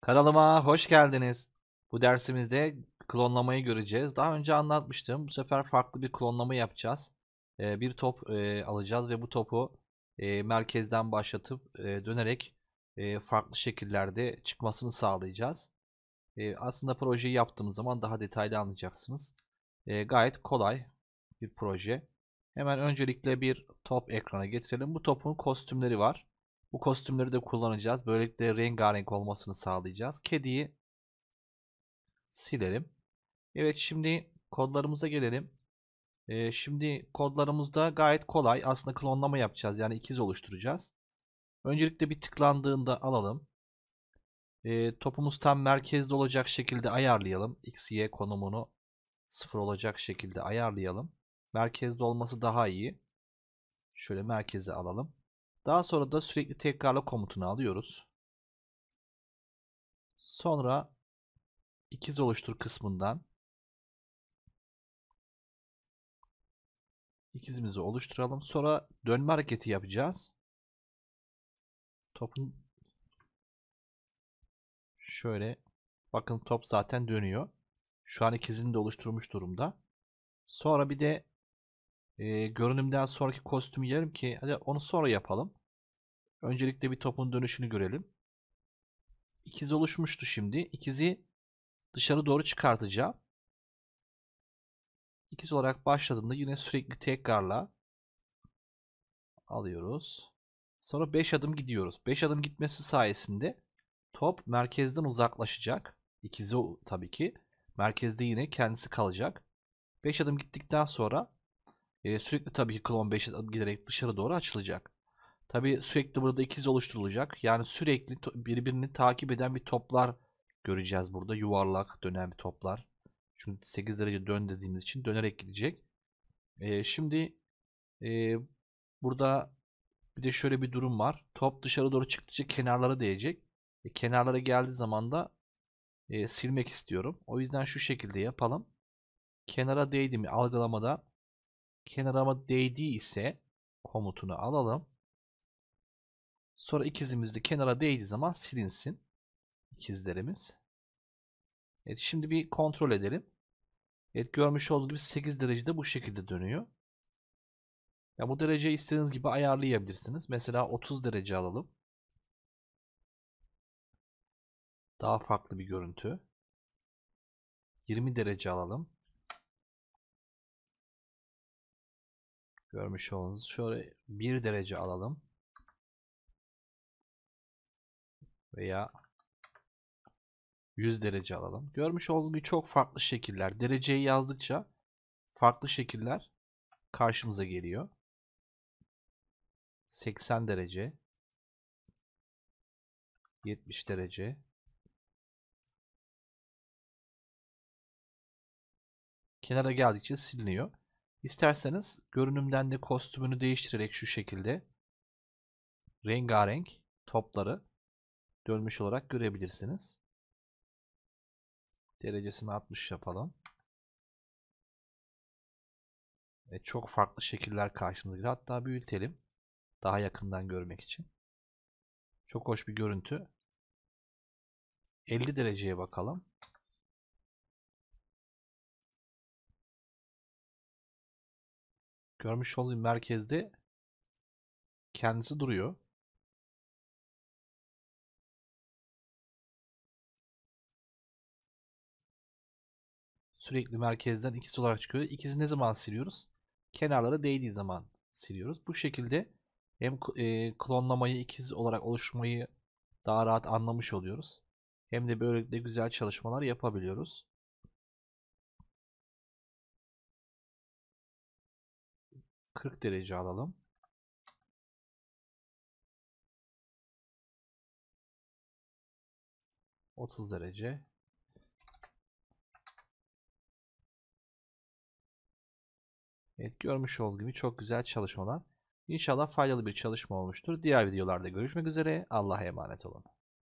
Kanalıma hoş geldiniz. Bu dersimizde klonlamayı göreceğiz. Daha önce anlatmıştım. Bu sefer farklı bir klonlama yapacağız. Ee, bir top e, alacağız ve bu topu e, merkezden başlatıp e, dönerek e, farklı şekillerde çıkmasını sağlayacağız. E, aslında projeyi yaptığımız zaman daha detaylı anlayacaksınız. E, gayet kolay bir proje. Hemen öncelikle bir top ekrana getirelim. Bu topun kostümleri var. Bu kostümleri de kullanacağız. Böylelikle rengarenk olmasını sağlayacağız. Kediyi silelim. Evet şimdi kodlarımıza gelelim. Ee, şimdi kodlarımızda gayet kolay. Aslında klonlama yapacağız. Yani ikiz oluşturacağız. Öncelikle bir tıklandığında alalım. Ee, topumuz tam merkezde olacak şekilde ayarlayalım. X, Y konumunu sıfır olacak şekilde ayarlayalım. Merkezde olması daha iyi. Şöyle merkeze alalım. Daha sonra da sürekli tekrarla komutunu alıyoruz. Sonra ikiz oluştur kısmından ikizimizi oluşturalım. Sonra dönme hareketi yapacağız. Topun şöyle bakın top zaten dönüyor. Şu an ikizini de oluşturmuş durumda. Sonra bir de e, görünümden sonraki kostümü yerim ki hadi onu sonra yapalım. Öncelikle bir topun dönüşünü görelim. İkiz oluşmuştu şimdi. İkizi dışarı doğru çıkartacağım. İkiz olarak başladığında yine sürekli tekrarla alıyoruz. Sonra 5 adım gidiyoruz. 5 adım gitmesi sayesinde top merkezden uzaklaşacak. İkizi tabii ki. Merkezde yine kendisi kalacak. 5 adım gittikten sonra e, sürekli tabii ki klon 5 giderek dışarı doğru açılacak. Tabii sürekli burada ikiz oluşturulacak. Yani sürekli birbirini takip eden bir toplar göreceğiz burada. Yuvarlak dönen bir toplar. Çünkü 8 derece dön dediğimiz için dönerek gidecek. E, şimdi e, burada bir de şöyle bir durum var. Top dışarı doğru çıktıkça kenarlara değecek. E, kenarlara geldiği zaman da e, silmek istiyorum. O yüzden şu şekilde yapalım. Kenara değdi mi algılamada kenarama değdiği ise komutunu alalım. Sonra ikizimiz de kenara değdiği zaman silinsin. İkizlerimiz. Evet şimdi bir kontrol edelim. Evet görmüş olduğunuz gibi 8 derecede bu şekilde dönüyor. Ya bu dereceyi istediğiniz gibi ayarlayabilirsiniz. Mesela 30 derece alalım. Daha farklı bir görüntü. 20 derece alalım. görmüş olduğunuz. Şöyle 1 derece alalım. Veya 100 derece alalım. Görmüş olduğunuz gibi çok farklı şekiller. Dereceyi yazdıkça farklı şekiller karşımıza geliyor. 80 derece 70 derece 70 kenara geldikçe siliniyor. İsterseniz görünümden de kostümünü değiştirerek şu şekilde rengarenk topları dönmüş olarak görebilirsiniz. Derecesini 60 yapalım. Ve çok farklı şekiller karşımıza geliyor. Hatta büyütelim. Daha yakından görmek için. Çok hoş bir görüntü. 50 dereceye bakalım. görmüş olduğum merkezde kendisi duruyor. Sürekli merkezden ikisi olarak çıkıyor. İkisi ne zaman siliyoruz? Kenarlara değdiği zaman siliyoruz. Bu şekilde hem e, klonlamayı ikiz olarak oluşmayı daha rahat anlamış oluyoruz. Hem de böylelikle güzel çalışmalar yapabiliyoruz. 40 derece alalım. Otuz derece. Evet görmüş olduğunuz gibi çok güzel çalışmalar. İnşallah faydalı bir çalışma olmuştur. Diğer videolarda görüşmek üzere. Allah'a emanet olun.